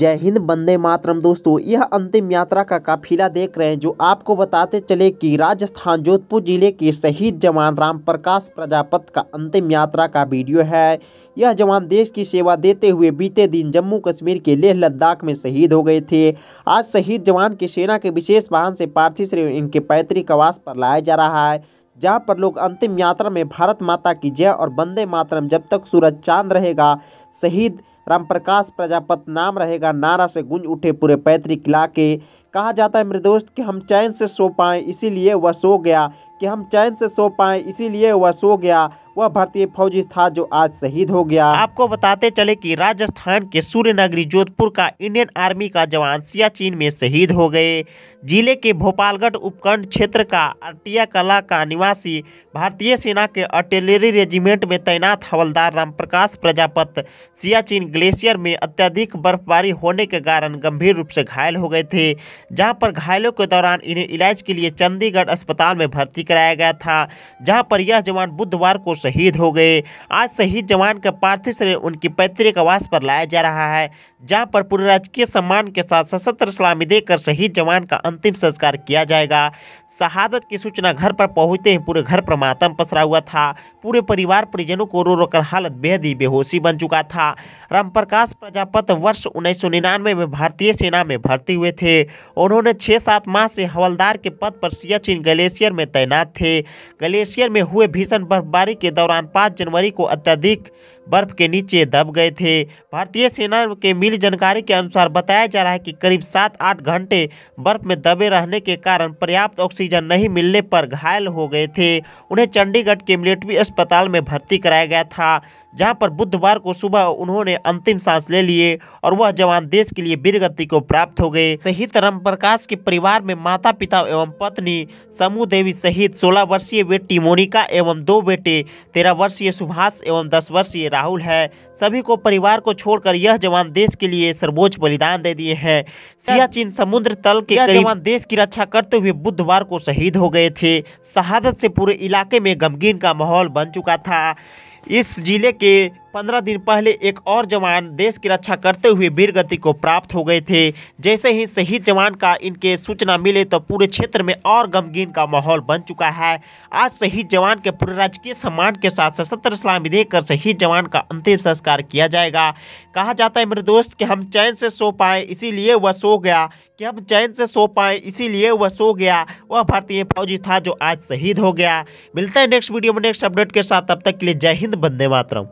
जय हिंद बंदे मातरम दोस्तों यह अंतिम यात्रा का काफिला देख रहे हैं जो आपको बताते चले कि राजस्थान जोधपुर जिले के शहीद जवान राम प्रकाश प्रजापत का अंतिम यात्रा का वीडियो है यह जवान देश की सेवा देते हुए बीते दिन जम्मू कश्मीर के लेह लद्दाख में शहीद हो गए थे आज शहीद जवान की सेना के विशेष वाहन से पार्थिव शरीर इनके पैतृक आवास पर लाया जा रहा है जहाँ पर लोग अंतिम यात्रा में भारत माता की जय और वंदे मातरम जब तक सूरज चांद रहेगा शहीद रामप्रकाश प्रजापत नाम रहेगा नारा से गूंज उठे पूरे पैतृक इलाके कहा जाता है मेरे दोस्त कि हम चैन से सो पाएँ इसीलिए वह सो गया कि हम चैन से सो पाएँ इसीलिए वह सो गया वह भारतीय फौजी था जो आज शहीद हो गया आपको बताते चले कि राजस्थान के सूर्य नगरी जोधपुर का इंडियन आर्मी का जवान सियाचिन में शहीद हो गए जिले के भोपालगढ़ उपखंड क्षेत्र का अटिया कला का निवासी भारतीय सेना के अर्टिलरी रेजिमेंट में तैनात हवलदार रामप्रकाश प्रजापत सियाचिन ग्लेशियर में अत्यधिक बर्फबारी होने के कारण गंभीर रूप से घायल हो गए थे जहां पर घायलों के दौरान इन्हें इलाज के लिए चंडीगढ़ अस्पताल में भर्ती कराया गया था जहाँ पर यह जवान बुधवार को शहीद हो गए आज शहीद जवान का पार्थिव शरीर उनकी पैतृक आवास पर लाया जा रहा है जहां पर पूरे राजकीय सम्मान के साथ सशस्त्र सलामी देकर शहीद जवान का अंतिम संस्कार किया जाएगा शहादत की सूचना घर पर पहुंचते ही पूरे घर पर मातम पसरा हुआ था पूरे परिवार परिजनों को रो रो कर हालत बेहद ही बेहोशी बन चुका था रामप्रकाश प्रजापत वर्ष उन्नीस में भारतीय सेना में भर्ती हुए थे उन्होंने छः सात माह से हवलदार के पद पर सियाचिन ग्लेशियर में तैनात थे ग्लेशियर में हुए भीषण बर्फबारी के दौरान 5 जनवरी को अत्यधिक बर्फ के नीचे दब गए थे भारतीय सेना के मिली जानकारी के अनुसार बताया जा रहा है कि करीब सात आठ घंटे बर्फ में दबे रहने के कारण पर्याप्त ऑक्सीजन नहीं मिलने पर घायल हो गए थे उन्हें चंडीगढ़ के मिलिट्री अस्पताल में भर्ती कराया गया था जहां पर बुधवार को सुबह उन्होंने अंतिम सांस ले लिए और वह जवान देश के लिए वीरगति को प्राप्त हो गए शहीद राम प्रकाश के परिवार में माता पिता एवं पत्नी समूह देवी सहित सोलह वर्षीय बेटी मोनिका एवं दो बेटे तेरह वर्षीय सुभाष एवं दस वर्षीय राहुल है सभी को परिवार को छोड़कर यह जवान देश के लिए सर्वोच्च बलिदान दे दिए है सियाचिन समुद्र तल के जवान देश की रक्षा करते हुए बुधवार को शहीद हो गए थे शहादत से पूरे इलाके में गमगीन का माहौल बन चुका था इस जिले के पंद्रह दिन पहले एक और जवान देश की रक्षा करते हुए वीर गति को प्राप्त हो गए थे जैसे ही शहीद जवान का इनके सूचना मिले तो पूरे क्षेत्र में और गमगीन का माहौल बन चुका है आज शहीद जवान के पूरे राजकीय सम्मान के साथ सशस्त्र सलामी देकर शहीद जवान का अंतिम संस्कार किया जाएगा कहा जाता है मेरे दोस्त कि हम चैन से सो पाए इसीलिए वह सो गया कि हम चैन से सो पाए इसीलिए वह सो गया वह भारतीय फौजी था जो आज शहीद हो गया मिलता है नेक्स्ट वीडियो में नेक्स्ट अपडेट के साथ तब तक के लिए जय हिंद बंदे मातरम